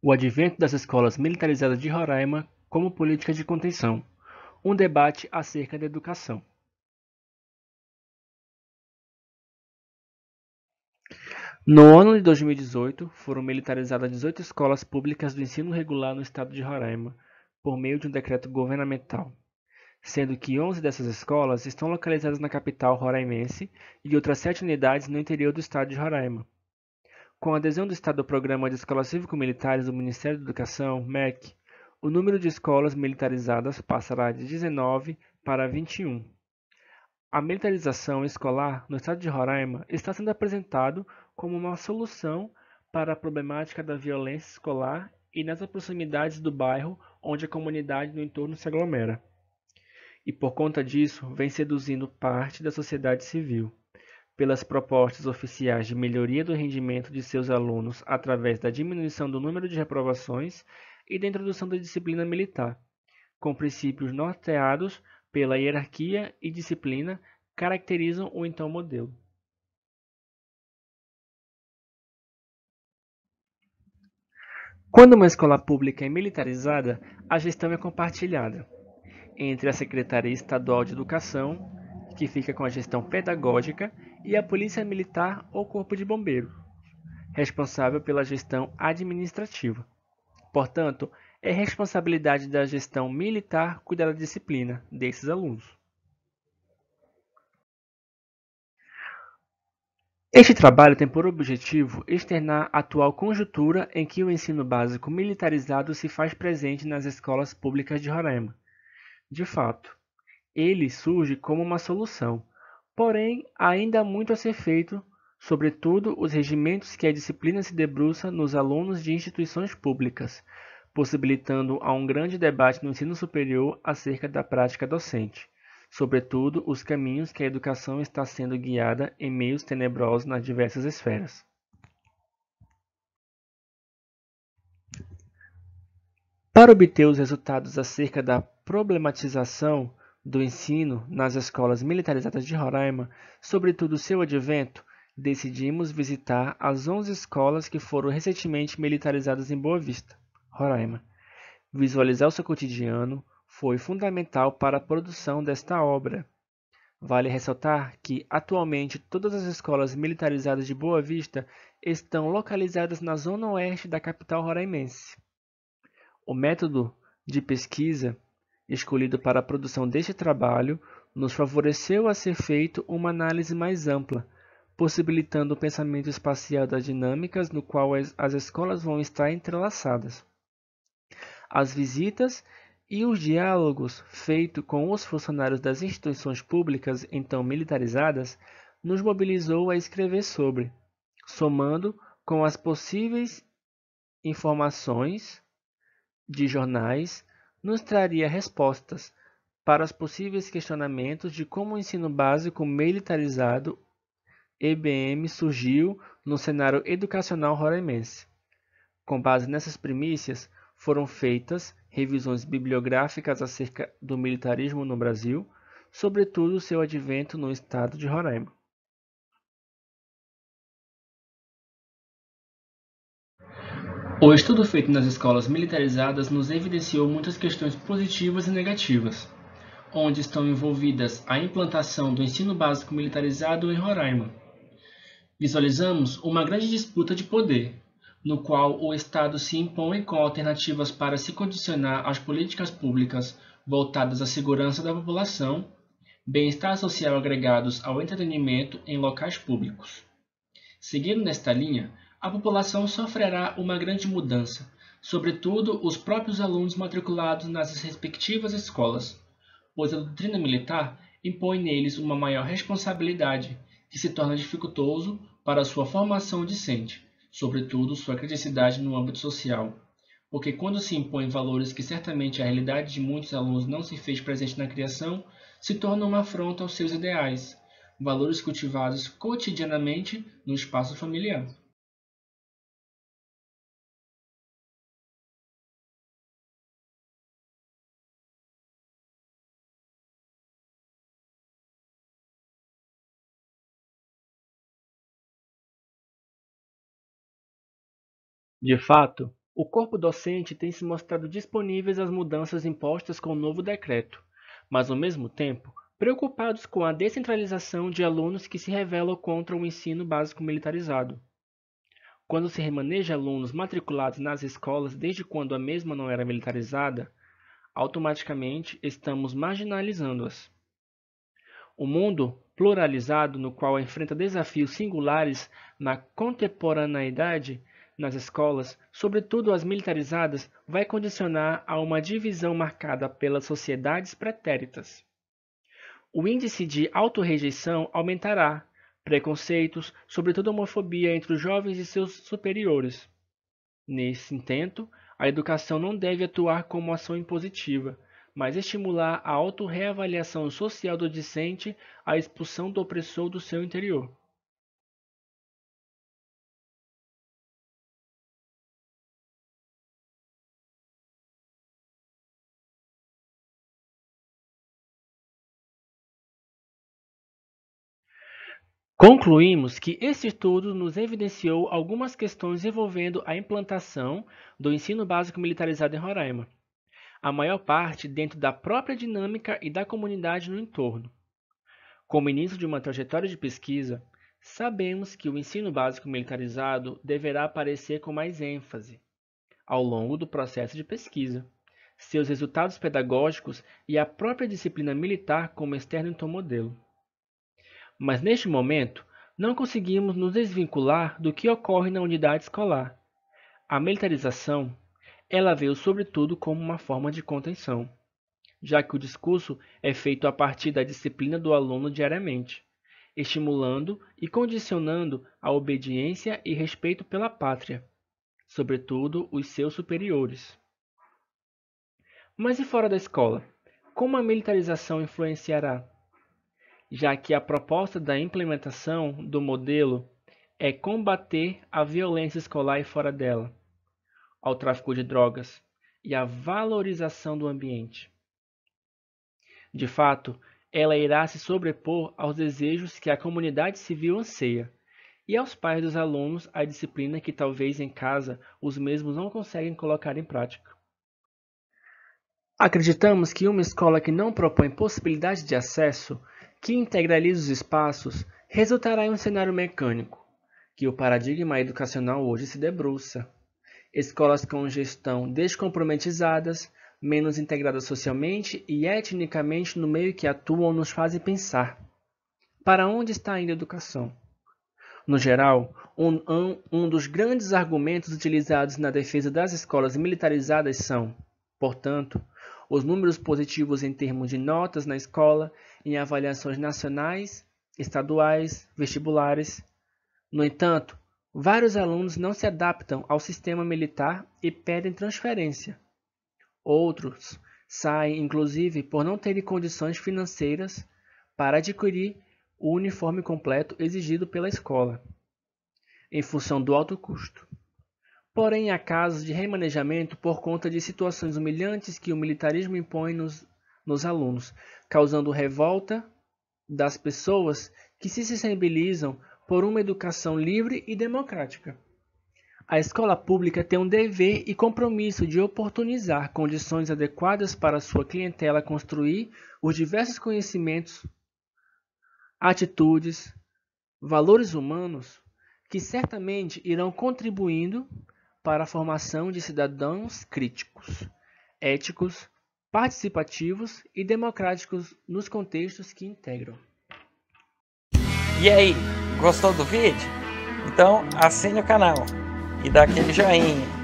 o advento das escolas militarizadas de Roraima como política de contenção, um debate acerca da educação. No ano de 2018, foram militarizadas 18 escolas públicas do ensino regular no estado de Roraima, por meio de um decreto governamental, sendo que 11 dessas escolas estão localizadas na capital roraimense e outras 7 unidades no interior do estado de Roraima. Com a adesão do Estado ao Programa de Escolas Cívico-Militares do Ministério da Educação, MEC, o número de escolas militarizadas passará de 19 para 21. A militarização escolar no estado de Roraima está sendo apresentado como uma solução para a problemática da violência escolar e nas proximidades do bairro onde a comunidade no entorno se aglomera. E por conta disso, vem seduzindo parte da sociedade civil pelas propostas oficiais de melhoria do rendimento de seus alunos através da diminuição do número de reprovações e da introdução da disciplina militar, com princípios norteados pela hierarquia e disciplina caracterizam o então modelo. Quando uma escola pública é militarizada, a gestão é compartilhada entre a Secretaria Estadual de Educação, que fica com a gestão pedagógica, e a Polícia Militar ou Corpo de Bombeiros, responsável pela gestão administrativa. Portanto, é responsabilidade da gestão militar cuidar da disciplina desses alunos. Este trabalho tem por objetivo externar a atual conjuntura em que o ensino básico militarizado se faz presente nas escolas públicas de Roraima. De fato, ele surge como uma solução, porém ainda há muito a ser feito, sobretudo os regimentos que a disciplina se debruça nos alunos de instituições públicas, possibilitando a um grande debate no ensino superior acerca da prática docente, sobretudo os caminhos que a educação está sendo guiada em meios tenebrosos nas diversas esferas. Para obter os resultados acerca da problematização, do ensino nas escolas militarizadas de Roraima, sobretudo seu advento, decidimos visitar as 11 escolas que foram recentemente militarizadas em Boa Vista, Roraima. Visualizar o seu cotidiano foi fundamental para a produção desta obra. Vale ressaltar que, atualmente, todas as escolas militarizadas de Boa Vista estão localizadas na zona oeste da capital roraimense. O método de pesquisa escolhido para a produção deste trabalho nos favoreceu a ser feito uma análise mais ampla, possibilitando o pensamento espacial das dinâmicas no qual as escolas vão estar entrelaçadas. As visitas e os diálogos feitos com os funcionários das instituições públicas então militarizadas nos mobilizou a escrever sobre, somando com as possíveis informações de jornais, nos traria respostas para os possíveis questionamentos de como o ensino básico militarizado EBM surgiu no cenário educacional roraimense. Com base nessas premissas, foram feitas revisões bibliográficas acerca do militarismo no Brasil, sobretudo seu advento no estado de Roraima. O estudo feito nas escolas militarizadas nos evidenciou muitas questões positivas e negativas, onde estão envolvidas a implantação do ensino básico militarizado em Roraima. Visualizamos uma grande disputa de poder, no qual o Estado se impõe com alternativas para se condicionar às políticas públicas voltadas à segurança da população, bem-estar social agregados ao entretenimento em locais públicos. Seguindo nesta linha, a população sofrerá uma grande mudança, sobretudo os próprios alunos matriculados nas respectivas escolas, pois a doutrina militar impõe neles uma maior responsabilidade, que se torna dificultoso para sua formação decente, sobretudo sua criticidade no âmbito social. Porque quando se impõem valores que certamente a realidade de muitos alunos não se fez presente na criação, se torna uma afronta aos seus ideais, valores cultivados cotidianamente no espaço familiar. De fato, o corpo docente tem se mostrado disponíveis às mudanças impostas com o novo decreto, mas ao mesmo tempo preocupados com a descentralização de alunos que se revelam contra o ensino básico militarizado. Quando se remaneja alunos matriculados nas escolas desde quando a mesma não era militarizada, automaticamente estamos marginalizando-as. O mundo pluralizado no qual enfrenta desafios singulares na contemporaneidade nas escolas, sobretudo as militarizadas, vai condicionar a uma divisão marcada pelas sociedades pretéritas. O índice de autorrejeição aumentará, preconceitos, sobretudo homofobia entre os jovens e seus superiores. Nesse intento, a educação não deve atuar como ação impositiva, mas estimular a autorreavaliação social do discente, a expulsão do opressor do seu interior. Concluímos que esse estudo nos evidenciou algumas questões envolvendo a implantação do ensino básico militarizado em Roraima, a maior parte dentro da própria dinâmica e da comunidade no entorno. Como início de uma trajetória de pesquisa, sabemos que o ensino básico militarizado deverá aparecer com mais ênfase ao longo do processo de pesquisa, seus resultados pedagógicos e a própria disciplina militar como externo em modelo mas neste momento não conseguimos nos desvincular do que ocorre na unidade escolar. A militarização, ela veio sobretudo como uma forma de contenção, já que o discurso é feito a partir da disciplina do aluno diariamente, estimulando e condicionando a obediência e respeito pela pátria, sobretudo os seus superiores. Mas e fora da escola? Como a militarização influenciará já que a proposta da implementação do modelo é combater a violência escolar e fora dela, ao tráfico de drogas e à valorização do ambiente. De fato, ela irá se sobrepor aos desejos que a comunidade civil anseia e aos pais dos alunos a disciplina que talvez em casa os mesmos não conseguem colocar em prática. Acreditamos que uma escola que não propõe possibilidade de acesso que integraliza os espaços, resultará em um cenário mecânico, que o paradigma educacional hoje se debruça. Escolas com gestão descomprometizadas, menos integradas socialmente e etnicamente no meio que atuam nos fazem pensar. Para onde está indo a educação? No geral, um, um, um dos grandes argumentos utilizados na defesa das escolas militarizadas são, portanto, os números positivos em termos de notas na escola, em avaliações nacionais, estaduais, vestibulares. No entanto, vários alunos não se adaptam ao sistema militar e pedem transferência. Outros saem, inclusive, por não terem condições financeiras para adquirir o uniforme completo exigido pela escola, em função do alto custo. Porém, há casos de remanejamento por conta de situações humilhantes que o militarismo impõe nos, nos alunos, causando revolta das pessoas que se sensibilizam por uma educação livre e democrática. A escola pública tem um dever e compromisso de oportunizar condições adequadas para sua clientela construir os diversos conhecimentos, atitudes, valores humanos que certamente irão contribuindo para a formação de cidadãos críticos, éticos, participativos e democráticos nos contextos que integram. E aí, gostou do vídeo? Então assine o canal e dá aquele joinha.